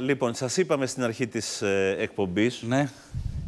Λοιπόν, σας είπαμε στην αρχή της ε, εκπομπής. Ναι.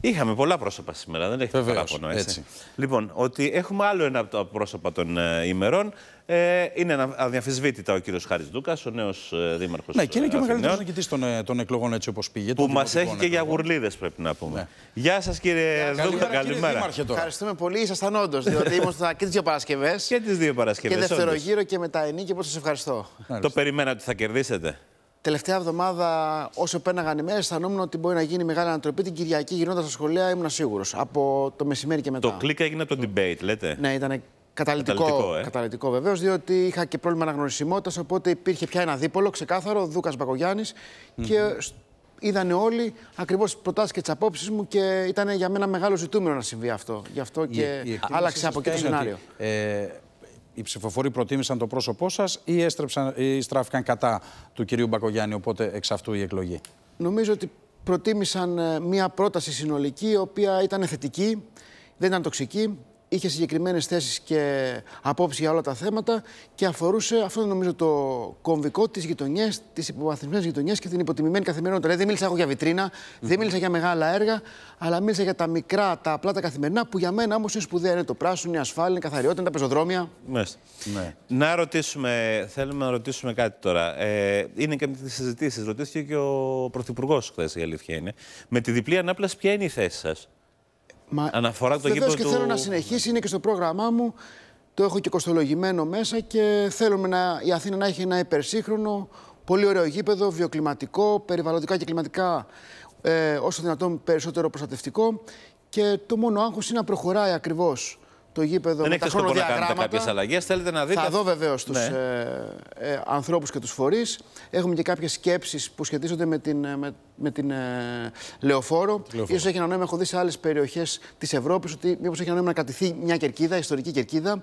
Είχαμε πολλά πρόσωπα σήμερα, δεν έχετε παράπονο. Έτσι. έτσι. Λοιπόν, ότι έχουμε άλλο ένα από τα πρόσωπα των ε, ημερών. Ε, είναι αδιαφεσβήτητα ο κύριος Χάρης Δούκας, ο νέος ε, δήμαρχος. Ναι, και είναι και ο μεγαλύτερο νικητής των, εκλογών έτσι όπως πήγε. Που μα έχει και για γουρλίδες, πρέπει να πούμε. Ναι. Γεια σας, κύριε Δούκα, καλημέρα. καλημέρα. Ευχαριστούμε πολύ, ήσασταν όντως, διότι ήμασταν και τις δύο Παρασκευές. Και τις δύο Παρασκευές. Και δευτερογύρω και μετά ενίκη, πώς σας ευχαριστώ. Το περιμένατε ότι θα κερδίσετε. Τελευταία εβδομάδα, όσο πέναγαν οι μέρες, αισθανόμουν ότι μπορεί να γίνει μεγάλη ανατροπή. Την Κυριακή, γυρνώντα στα σχολεία, ήμουν σίγουρος. Από το μεσημέρι και μετά. Το κλικ έγινε από το debate, λέτε. Ναι, ήταν καταλητικό. Καταλητικό, ε? καταλητικό βεβαίως, διότι είχα και πρόβλημα αναγνωρισιμότητας. Οπότε υπήρχε πια ένα δίπολο ξεκάθαρο, Δούκας Μπακογιάννης. Mm -hmm. Και είδανε όλοι ακριβώς τις προτάσεις και τις απόψεις μου και ήταν για μένα μεγάλο ζητούμενο να συμβεί αυτό. Γι' αυτό και η, η άλλαξε από εκεί το σενάριο. Ότι, ε, οι ψηφοφόροι προτίμησαν το πρόσωπό σας ή, έστρεψαν, ή στράφηκαν κατά του κυρίου Μπακογιάννη, οπότε εξ αυτού η εκλογή. Νομίζω ότι προτίμησαν ε, μια πρόταση συνολική, η οποία ήταν θετική, δεν ήταν τοξική, είχε συγκεκριμένες θέσεις και απόψεις για όλα τα θέματα και αφορούσε αυτό νομίζω το κομβικό της γειτονιά, της υποβαθμισμένης γειτονίε και την υποτιμημένη καθημερινότητα. Δηλαδή, δεν μίλησα εγώ για βιτρίνα, δεν μίλησα για μεγάλα έργα, αλλά μίλησα για τα μικρά, τα απλά τα καθημερινά που για μένα όμως είναι σπουδαία. Είναι το πράσινο, είναι η ασφάλεια, είναι η καθαριότητα, είναι τα πεζοδρόμια. Ναι. Να ρωτήσουμε, θέλουμε να ρωτήσουμε κάτι τώρα. Ε, είναι και με τι συζητήσει. Ρωτήθηκε και ο Πρωθυπουργός χθες, η αλήθεια είναι. Με τη διπλή ανάπλαση, ποια είναι η θέση σας. Μα Αναφορά το γήπεδο και θέλω να συνεχίσει, είναι και στο πρόγραμμά μου. Το έχω και κοστολογημένο μέσα και θέλουμε να, η Αθήνα να έχει ένα υπερσύγχρονο, πολύ ωραίο γήπεδο, βιοκλιματικό, περιβαλλοντικά και κλιματικά ε, όσο δυνατόν περισσότερο προστατευτικό. Και το μόνο άγχος είναι να προχωράει ακριβώς το γήπεδο. Δεν με τα να κάνετε κάποιες αλλαγές. Θέλετε να δείτε. Θα δω βεβαίως τους ναι. Ε, ε, ανθρώπους και τους φορείς. Έχουμε και κάποιες σκέψεις που σχετίζονται με την, ε, με, με την ε, Λεωφόρο. Λεωφόρο. σω έχει ένα νόημα, έχω δει σε άλλες περιοχές της Ευρώπης, ότι μήπως έχει ένα νόημα να κατηθεί μια κερκίδα, ιστορική κερκίδα,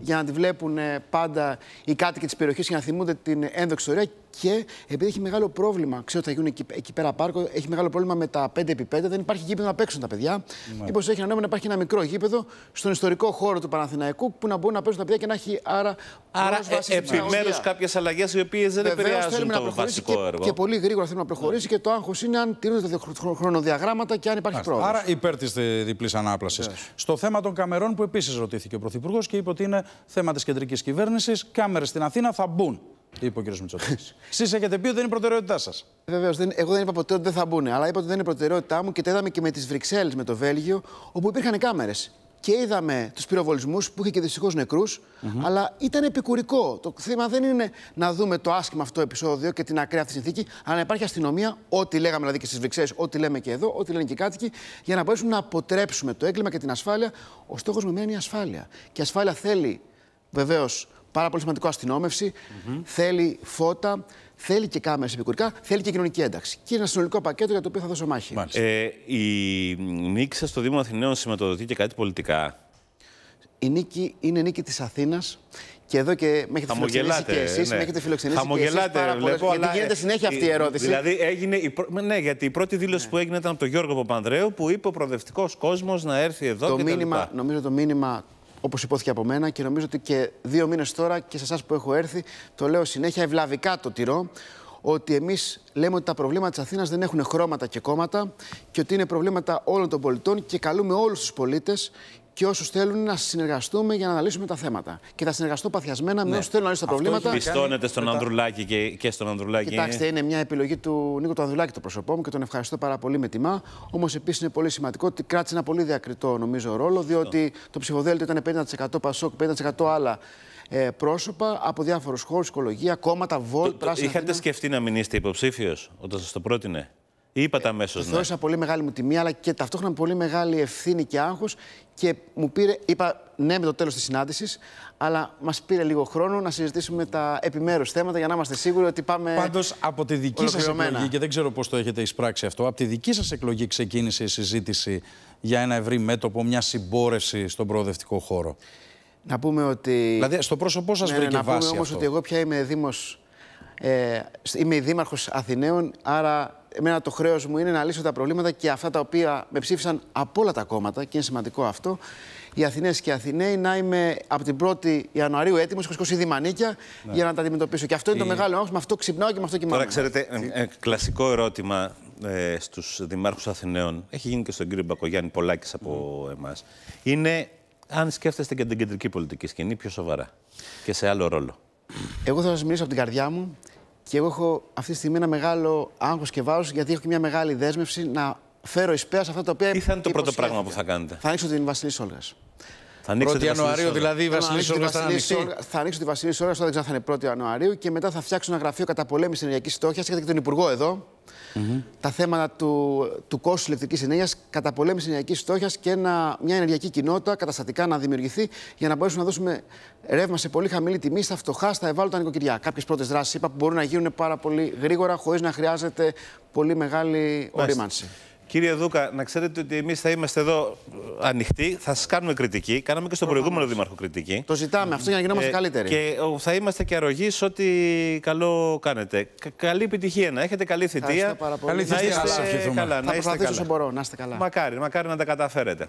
για να τη βλέπουν πάντα οι κάτοικοι της περιοχής και να θυμούνται την ένδοξη ιστορία και επειδή έχει μεγάλο πρόβλημα, ξέρω ότι θα γίνουν εκεί, εκεί, πέρα πάρκο, έχει μεγάλο πρόβλημα με τα 5x5, δεν υπάρχει γήπεδο να παίξουν τα παιδιά. Ναι. Μήπως έχει ένα νόημα να υπάρχει ένα μικρό γήπεδο στον ιστορικό χώρο του Παναθηναϊκού που να μπορούν να παίξουν τα παιδιά και να έχει άρα. Άρα ε, επιμέρου κάποιες αλλαγές οι οποίες δεν επηρεάζουν το βασικό και, έργο. Και πολύ γρήγορα θέλουμε να προχωρήσει ναι. και το άγχος είναι αν τηρούνται τα χρονοδιαγράμματα και αν υπάρχει πρόβλημα. Άρα υπέρ της διπλής ανάπλασης. Στο θέμα των Καμερών που επίσης ρωτήθηκε ο Πρωθυπουργός και είπε ότι είναι θέμα της κεντρικής κυβέρνησης, κάμερες στην Αθήνα θα μπουν είπε ο κ. Μητσοτάκης. Εσείς έχετε πει ότι δεν είναι προτεραιότητά σας. Βεβαίως, εγώ δεν είπα ποτέ ότι δεν θα μπουν, αλλά είπα ότι δεν είναι προτεραιότητά μου και τα είδαμε και με τις Βρυξέλλες, με το Βέλγιο, όπου υπήρχαν κάμερες. Και είδαμε τους πυροβολισμούς που είχε και δυστυχώς νεκρούς, mm -hmm. αλλά ήταν επικουρικό. Το θέμα δεν είναι να δούμε το άσχημα αυτό επεισόδιο και την ακραία αυτή συνθήκη, αλλά να υπάρχει αστυνομία, ό,τι λέγαμε δηλαδή και στις Βρυξέλλες, ό,τι λέμε και εδώ, ό,τι λένε και οι κάτοικοι, για να μπορέσουμε να αποτρέψουμε το έγκλημα και την ασφάλεια. Ο στόχος με μένα είναι η ασφάλεια. Και η ασφάλεια θέλει βεβαίως πάρα πολύ σημαντικό αστυνόμευση, mm -hmm. θέλει φώτα, θέλει και κάμερες επικουρικά, θέλει και κοινωνική ένταξη. Και είναι ένα συνολικό πακέτο για το οποίο θα δώσω μάχη. Ε, η νίκη σας στο Δήμο Αθηναίων σηματοδοτεί και κάτι πολιτικά. Η νίκη είναι νίκη της Αθήνας και εδώ και με έχετε φιλοξενήσει και εσείς. Ναι. Με έχετε φιλοξενήσει και εσείς πάρα λοιπόν, γιατί γίνεται συνέχεια ε, αυτή η ερώτηση. Δηλαδή έγινε η Ναι, γιατί η πρώτη δήλωση ναι. που έγινε ήταν από τον Γιώργο Παπανδρέου που είπε ο προοδευτικός κόσμος να έρθει εδώ. Το και μήνυμα, τα λοιπά. νομίζω το μήνυμα όπως υπόθηκε από μένα και νομίζω ότι και δύο μήνες τώρα και σε εσάς που έχω έρθει, το λέω συνέχεια ευλαβικά το τηρώ, ότι εμείς λέμε ότι τα προβλήματα της Αθήνας δεν έχουν χρώματα και κόμματα και ότι είναι προβλήματα όλων των πολιτών και καλούμε όλους τους πολίτες και όσους θέλουν να συνεργαστούμε για να αναλύσουμε τα θέματα. Και θα συνεργαστώ παθιασμένα ναι. με όσους θέλουν να λύσουν τα Αυτό προβλήματα. Πιστώνεται στον Μετά... Ανδρουλάκη και, και στον Ανδρουλάκη. Κοιτάξτε, είναι μια επιλογή του Νίκο του Ανδρουλάκη το πρόσωπό μου και τον ευχαριστώ πάρα πολύ με τιμά. Όμως επίσης είναι πολύ σημαντικό ότι κράτησε ένα πολύ διακριτό νομίζω ρόλο, διότι το ψηφοδέλτιο ήταν 50% Πασόκ, 50% άλλα ε, πρόσωπα από διάφορους χώρους, οικολογία, κόμματα, βόλ, πράσινα. Είχατε σκεφτεί να μην είστε υποψήφιος όταν σας το πρότεινε. Είπα τα Ε, ναι. θεώρησα πολύ μεγάλη μου τιμή, αλλά και ταυτόχρονα πολύ μεγάλη ευθύνη και άγχος. Και μου πήρε, είπα ναι με το τέλος της συνάντησης, αλλά μας πήρε λίγο χρόνο να συζητήσουμε τα επιμέρους θέματα για να είμαστε σίγουροι ότι πάμε. Πάντως από τη δική σας εκλογή, και δεν ξέρω πώς το έχετε εισπράξει αυτό, από τη δική σας εκλογή ξεκίνησε η συζήτηση για ένα ευρύ μέτωπο, μια συμπόρευση στον προοδευτικό χώρο. Να πούμε ότι. Δηλαδή, στο πρόσωπό σας ναι, βρήκε να βάση. Να πούμε όμω ότι εγώ πια είμαι δήμος. Ε, είμαι δήμαρχος Αθηναίων, άρα εμένα το χρέος μου είναι να λύσω τα προβλήματα και αυτά τα οποία με ψήφισαν από όλα τα κόμματα και είναι σημαντικό αυτό. Οι Αθηνές και οι Αθηναίοι να είμαι από την 1η Ιανουαρίου έτοιμος, σκοτώσει διμανίκια, ναι. για να τα αντιμετωπίσω. Και αυτό είναι το μεγάλο άγχος, με αυτό ξυπνάω και με αυτό κοιμάω. Τώρα, ξέρετε, ε, ε, κλασικό ερώτημα ε, στους δημάρχους Αθηναίων, έχει γίνει και στον κύριο Μπακογιάννη Πολάκης από mm. Ναι. εμάς, είναι αν σκέφτεστε και την κεντρική πολιτική σκηνή πιο σοβαρά και σε άλλο ρόλο. Εγώ θα σας μιλήσω από την καρδιά μου. Και εγώ έχω αυτή τη στιγμή ένα μεγάλο άγχος και βάρος, γιατί έχω και μια μεγάλη δέσμευση να φέρω εις πέρα αυτά τα οποία. Τι θα είναι το πρώτο πράγμα που θα κάνετε. Θα ανοίξω την Βασιλή Σόλγας. Θα 1η Ιανουαρίου δηλαδή η Βασιλή βασιλη θα Θα ανοίξω τη Βασιλή Σόργα, δεν ξέρω θα είναι 1η Ιανουαρίου και μετά θα φτιάξω ένα γραφείο κατά πολέμηση ενεργειακής φτώχειας. Έχετε και τον Υπουργό εδώ. Mm -hmm. Τα θέματα του, του κόστους ηλεκτρικής ενέργειας, κατά πολέμηση ενεργειακής φτώχειας και ένα, μια ενεργειακή κοινότητα καταστατικά να δημιουργηθεί για να μπορέσουμε να δώσουμε ρεύμα σε πολύ χαμηλή τιμή στα φτωχά, στα ευάλωτα νοικοκυριά. Κάποιες πρώτες δράσεις είπα που μπορούν να γίνουν πάρα πολύ γρήγορα χωρίς να χρειάζεται πολύ μεγάλη ορίμανση. Κύριε Δούκα, να ξέρετε ότι εμείς θα είμαστε εδώ ε, ανοιχτοί, θα σας κάνουμε κριτική. Κάναμε και στον προηγούμενο Δήμαρχο κριτική. Το ζητάμε αυτό για να γινόμαστε ε, καλύτεροι. Και ε, θα είμαστε και αρρωγοί ό,τι καλό κάνετε. Καλή επιτυχία να έχετε, καλή θητεία. Καλή θητεία, να είστε καλά. να είστε καλά. Μπορώ, Μακάρι, μακάρι να τα καταφέρετε.